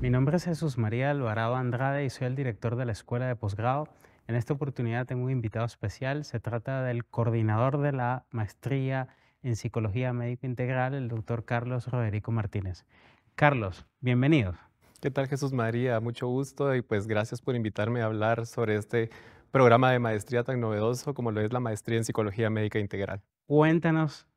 Mi nombre es Jesús María Alvarado Andrade y soy el director de la Escuela de Posgrado. En esta oportunidad tengo un invitado especial. Se trata del coordinador de la maestría en Psicología Médica Integral, el doctor Carlos Roderico Martínez. Carlos, bienvenido. ¿Qué tal Jesús María? Mucho gusto y pues gracias por invitarme a hablar sobre este programa de maestría tan novedoso como lo es la maestría en Psicología Médica Integral. Cuéntanos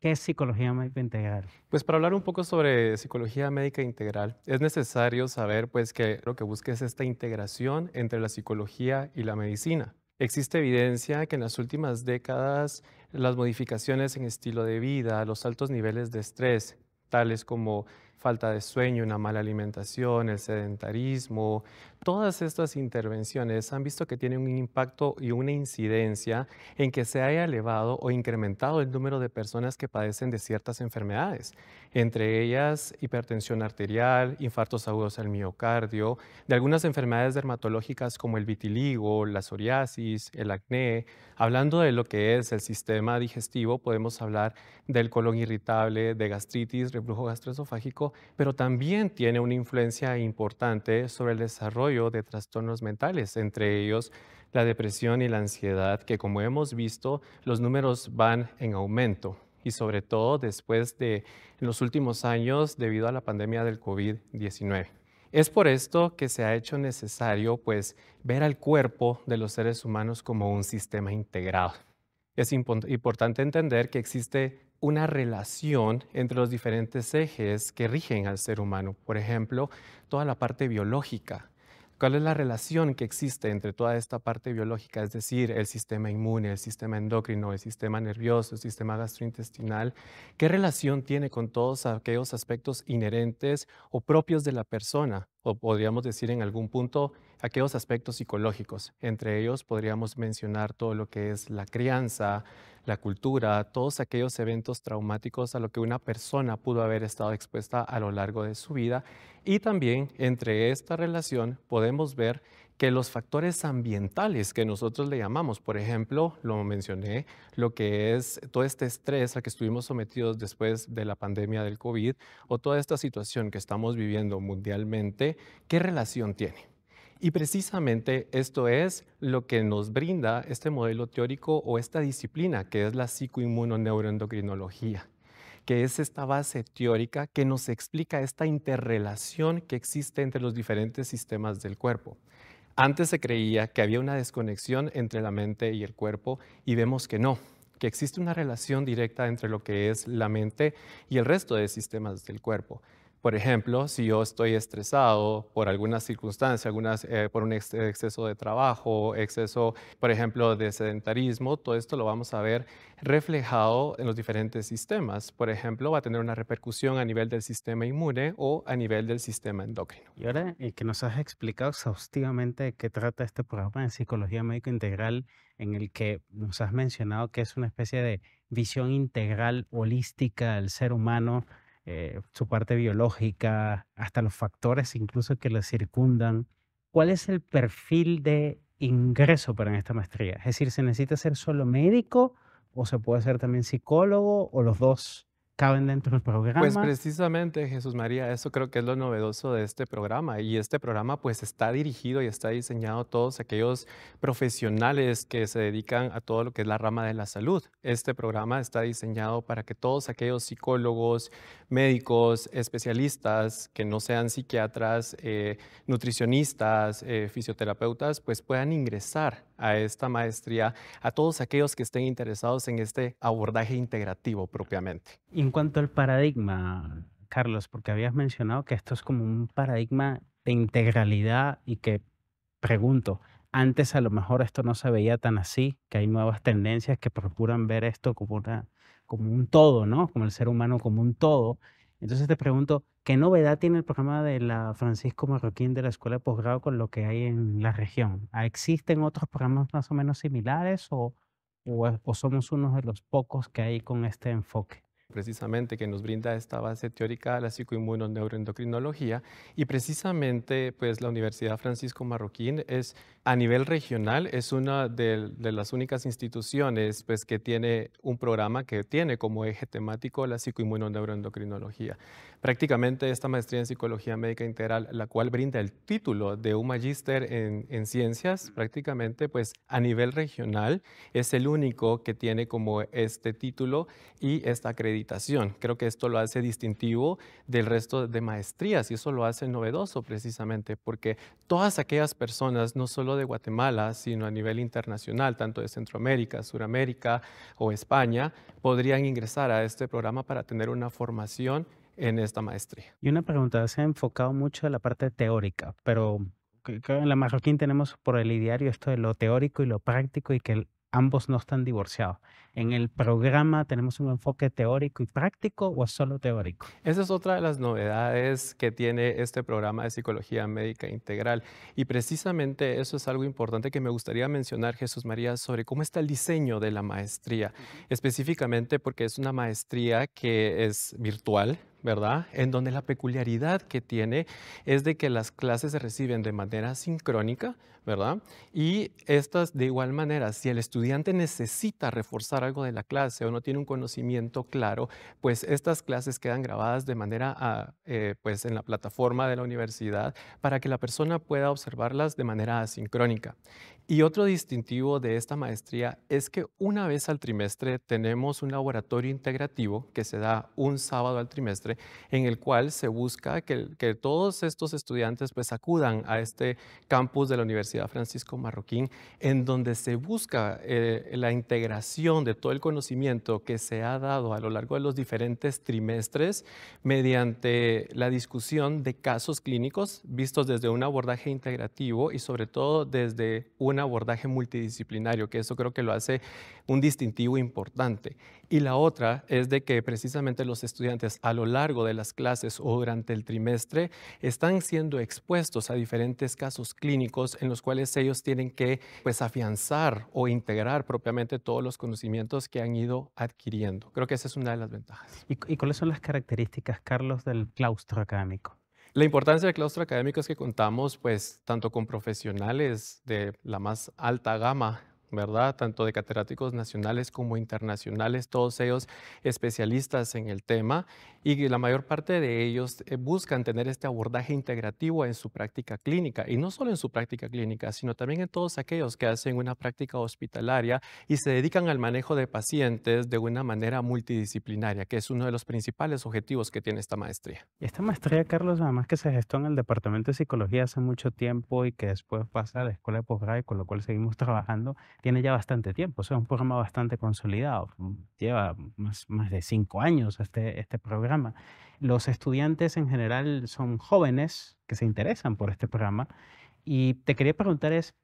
¿Qué es psicología médica integral? Pues para hablar un poco sobre psicología médica integral, es necesario saber pues que lo que busca es esta integración entre la psicología y la medicina. Existe evidencia que en las últimas décadas las modificaciones en estilo de vida, los altos niveles de estrés, tales como falta de sueño, una mala alimentación, el sedentarismo, todas estas intervenciones han visto que tienen un impacto y una incidencia en que se haya elevado o incrementado el número de personas que padecen de ciertas enfermedades, entre ellas hipertensión arterial, infartos agudos al miocardio, de algunas enfermedades dermatológicas como el vitiligo, la psoriasis, el acné. Hablando de lo que es el sistema digestivo, podemos hablar del colon irritable, de gastritis, reflujo gastroesofágico, pero también tiene una influencia importante sobre el desarrollo de trastornos mentales, entre ellos la depresión y la ansiedad, que como hemos visto, los números van en aumento y sobre todo después de los últimos años debido a la pandemia del COVID-19. Es por esto que se ha hecho necesario pues ver al cuerpo de los seres humanos como un sistema integrado. Es importante entender que existe una relación entre los diferentes ejes que rigen al ser humano. Por ejemplo, toda la parte biológica. ¿Cuál es la relación que existe entre toda esta parte biológica, es decir, el sistema inmune, el sistema endocrino, el sistema nervioso, el sistema gastrointestinal? ¿Qué relación tiene con todos aquellos aspectos inherentes o propios de la persona? O podríamos decir en algún punto aquellos aspectos psicológicos. Entre ellos podríamos mencionar todo lo que es la crianza, la cultura, todos aquellos eventos traumáticos a lo que una persona pudo haber estado expuesta a lo largo de su vida. Y también entre esta relación podemos ver que los factores ambientales que nosotros le llamamos, por ejemplo, lo mencioné, lo que es todo este estrés al que estuvimos sometidos después de la pandemia del COVID o toda esta situación que estamos viviendo mundialmente, ¿qué relación tiene? Y precisamente esto es lo que nos brinda este modelo teórico o esta disciplina que es la psicoinmunoneuroendocrinología que es esta base teórica que nos explica esta interrelación que existe entre los diferentes sistemas del cuerpo. Antes se creía que había una desconexión entre la mente y el cuerpo y vemos que no, que existe una relación directa entre lo que es la mente y el resto de sistemas del cuerpo. Por ejemplo, si yo estoy estresado por alguna circunstancia, algunas, eh, por un exceso de trabajo, exceso, por ejemplo, de sedentarismo, todo esto lo vamos a ver reflejado en los diferentes sistemas. Por ejemplo, va a tener una repercusión a nivel del sistema inmune o a nivel del sistema endocrino. Y ahora y eh, que nos has explicado exhaustivamente qué trata este programa de psicología médico integral, en el que nos has mencionado que es una especie de visión integral, holística del ser humano eh, su parte biológica, hasta los factores incluso que le circundan. ¿Cuál es el perfil de ingreso para esta maestría? Es decir, ¿se necesita ser solo médico o se puede ser también psicólogo o los dos? caben dentro del programa. Pues precisamente, Jesús María, eso creo que es lo novedoso de este programa. Y este programa pues está dirigido y está diseñado a todos aquellos profesionales que se dedican a todo lo que es la rama de la salud. Este programa está diseñado para que todos aquellos psicólogos, médicos, especialistas que no sean psiquiatras, eh, nutricionistas, eh, fisioterapeutas, pues puedan ingresar a esta maestría a todos aquellos que estén interesados en este abordaje integrativo propiamente. en cuanto al paradigma, Carlos, porque habías mencionado que esto es como un paradigma de integralidad y que, pregunto, antes a lo mejor esto no se veía tan así, que hay nuevas tendencias que procuran ver esto como, como un todo, ¿no? Como el ser humano como un todo. Entonces te pregunto, ¿qué novedad tiene el programa de la Francisco Marroquín de la Escuela de Posgrado con lo que hay en la región? ¿Ah, ¿Existen otros programas más o menos similares o, o, somos uno de los pocos que hay con este enfoque? precisamente que nos brinda esta base teórica de la psicoinmunoneuroendocrinología y precisamente pues la Universidad Francisco Marroquín es a nivel regional es una de, las únicas instituciones pues, que tiene un programa que tiene como eje temático la psicoinmunoneuroendocrinología. Prácticamente esta maestría en psicología médica integral, la cual brinda el título de un magíster en, en, ciencias, prácticamente pues, a nivel regional es el único que tiene como este título y esta acreditación. Creo que esto lo hace distintivo del resto de maestrías y eso lo hace novedoso precisamente porque todas aquellas personas no solo de Guatemala, sino a nivel internacional, tanto de Centroamérica, Suramérica o España, podrían ingresar a este programa para tener una formación en esta maestría. Y una pregunta, se ha enfocado mucho en la parte teórica, pero en la Marroquín tenemos por el ideario esto de lo teórico y lo práctico y que ambos no están divorciados. ¿En el programa tenemos un enfoque teórico y práctico o es solo teórico? Esa es otra de las novedades que tiene este programa de psicología médica integral. Y precisamente eso es algo importante que me gustaría mencionar, Jesús María, sobre cómo está el diseño de la maestría, específicamente porque es una maestría que es virtual en donde la peculiaridad que tiene es de que las clases se reciben de manera sincrónica, ¿verdad? Y estas, de igual manera, si el estudiante necesita reforzar algo de la clase o no tiene un conocimiento claro, pues estas clases quedan grabadas de manera, ah, eh, pues en la plataforma de la universidad para que la persona pueda observarlas de manera asincrónica. Y otro distintivo de esta maestría es que una vez al trimestre tenemos un laboratorio integrativo que se da un sábado al trimestre en el cual se busca que, todos estos estudiantes pues acudan a este campus de la Universidad Francisco Marroquín en donde se busca eh, la integración de todo el conocimiento que se ha dado a lo largo de los diferentes trimestres mediante la discusión de casos clínicos vistos desde un abordaje integrativo y sobre todo desde una abordaje multidisciplinario, que eso creo que lo hace un distintivo importante. Y la otra es de que precisamente los estudiantes a lo largo de las clases o durante el trimestre están siendo expuestos a diferentes casos clínicos en los cuales ellos tienen que pues, afianzar o integrar propiamente todos los conocimientos que han ido adquiriendo. Creo que esa es una de las ventajas. ¿Y, y cuáles son las características, Carlos, del claustro académico? La importancia del claustro académico es que contamos pues tanto con profesionales de la más alta gama ¿verdad? Tanto de catedráticos nacionales como internacionales, todos ellos especialistas en el tema y la mayor parte de ellos eh, buscan tener este abordaje integrativo en su práctica clínica y no solo en su práctica clínica, sino también en todos aquellos que hacen una práctica hospitalaria y se dedican al manejo de pacientes de una manera multidisciplinaria, que es uno de los principales objetivos que tiene esta maestría. Esta maestría, Carlos, además que se gestó en el Departamento de Psicología hace mucho tiempo y que después pasa a la Escuela de Posgrado, con lo cual seguimos trabajando, tiene ya bastante tiempo, sea, es un programa bastante consolidado, mm, lleva más, de cinco años este, este programa. Los estudiantes en general son jóvenes que se interesan por este programa y te quería preguntar es,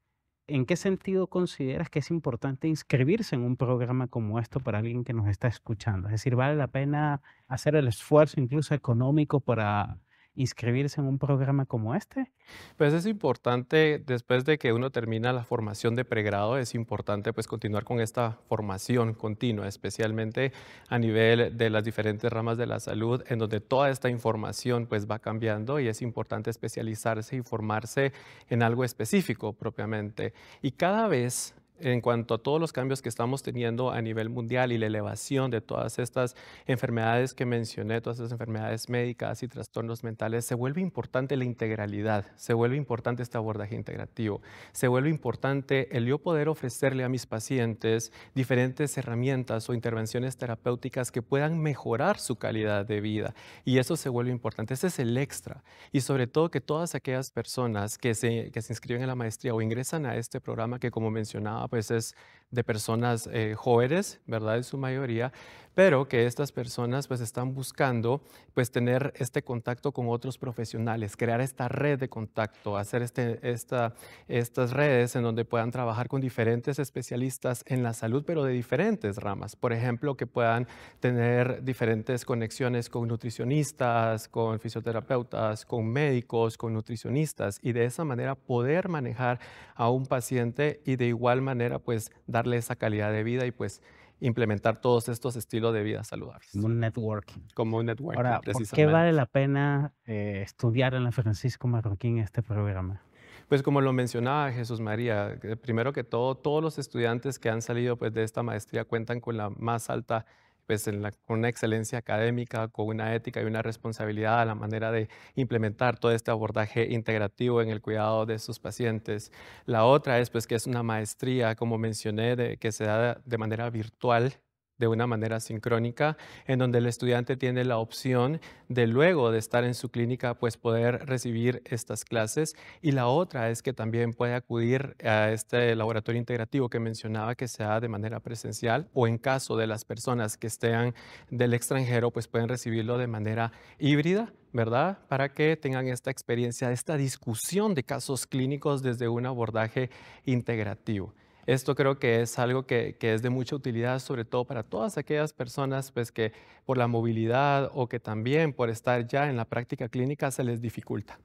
¿en qué sentido consideras que es importante inscribirse en un programa como esto para alguien que nos está escuchando? Es decir, ¿vale la pena hacer el esfuerzo incluso económico para inscribirse en un programa como este? Pues es importante, después de que uno termina la formación de pregrado, es importante pues continuar con esta formación continua, especialmente a nivel de las diferentes ramas de la salud, en donde toda esta información pues va cambiando y es importante especializarse y formarse en algo específico propiamente. Y cada vez en cuanto a todos los cambios que estamos teniendo a nivel mundial y la elevación de todas estas enfermedades que mencioné, todas estas enfermedades médicas y trastornos mentales, se vuelve importante la integralidad, se vuelve importante este abordaje integrativo, se vuelve importante el yo poder ofrecerle a mis pacientes diferentes herramientas o intervenciones terapéuticas que puedan mejorar su calidad de vida. Y eso se vuelve importante, ese es el extra. Y sobre todo que todas aquellas personas que se, que se inscriben en la maestría o ingresan a este programa que como mencionaba, pues es de personas eh, jóvenes, ¿verdad? En su mayoría, pero que estas personas pues están buscando pues tener este contacto con otros profesionales, crear esta red de contacto, hacer este, esta, estas redes en donde puedan trabajar con diferentes especialistas en la salud, pero de diferentes ramas. Por ejemplo, que puedan tener diferentes conexiones con nutricionistas, con fisioterapeutas, con médicos, con nutricionistas y de esa manera poder manejar a un paciente y de igual manera pues dar esa calidad de vida y pues implementar todos estos estilos de vida saludables. Como un networking. Como un networking, Ahora, ¿por qué vale la pena eh, estudiar en la Francisco Marroquín este programa? Pues como lo mencionaba Jesús María, primero que todo, todos los estudiantes que han salido pues, de esta maestría cuentan con la más alta pues con una excelencia académica, con una ética y una responsabilidad a la manera de implementar todo este abordaje integrativo en el cuidado de sus pacientes. La otra es pues que es una maestría, como mencioné, que se da de manera virtual de una manera sincrónica, en donde el estudiante tiene la opción de luego de estar en su clínica, pues poder recibir estas clases. Y la otra es que también puede acudir a este laboratorio integrativo que mencionaba que sea de manera presencial o en caso de las personas que estén del extranjero, pues pueden recibirlo de manera híbrida, ¿verdad? Para que tengan esta experiencia, esta discusión de casos clínicos desde un abordaje integrativo. Esto creo que es algo que, es de mucha utilidad, sobre todo para todas aquellas personas pues, que por la movilidad o que también por estar ya en la práctica clínica se les dificulta.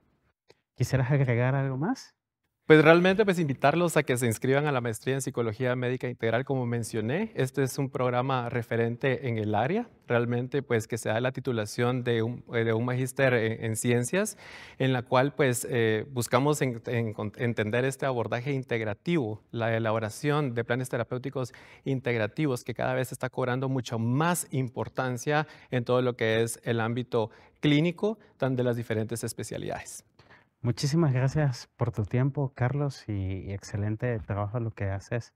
¿Quisieras agregar algo más? Pues realmente, pues invitarlos a que se inscriban a la maestría en psicología médica integral, como mencioné. Este es un programa referente en el área. Realmente, pues que se da la titulación de un, eh, magíster en, ciencias, en la cual, pues, eh, buscamos entender este abordaje integrativo, la elaboración de planes terapéuticos integrativos, que cada vez está cobrando mucha más importancia en todo lo que es el ámbito clínico, tan de las diferentes especialidades. Muchísimas gracias por tu tiempo, Carlos, y, excelente trabajo lo que haces.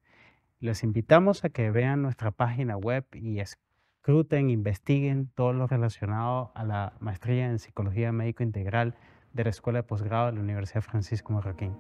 Les invitamos a que vean nuestra página web y escruten, investiguen todo lo relacionado a la maestría en Psicología Médico Integral de la Escuela de Posgrado de la Universidad Francisco Marroquín.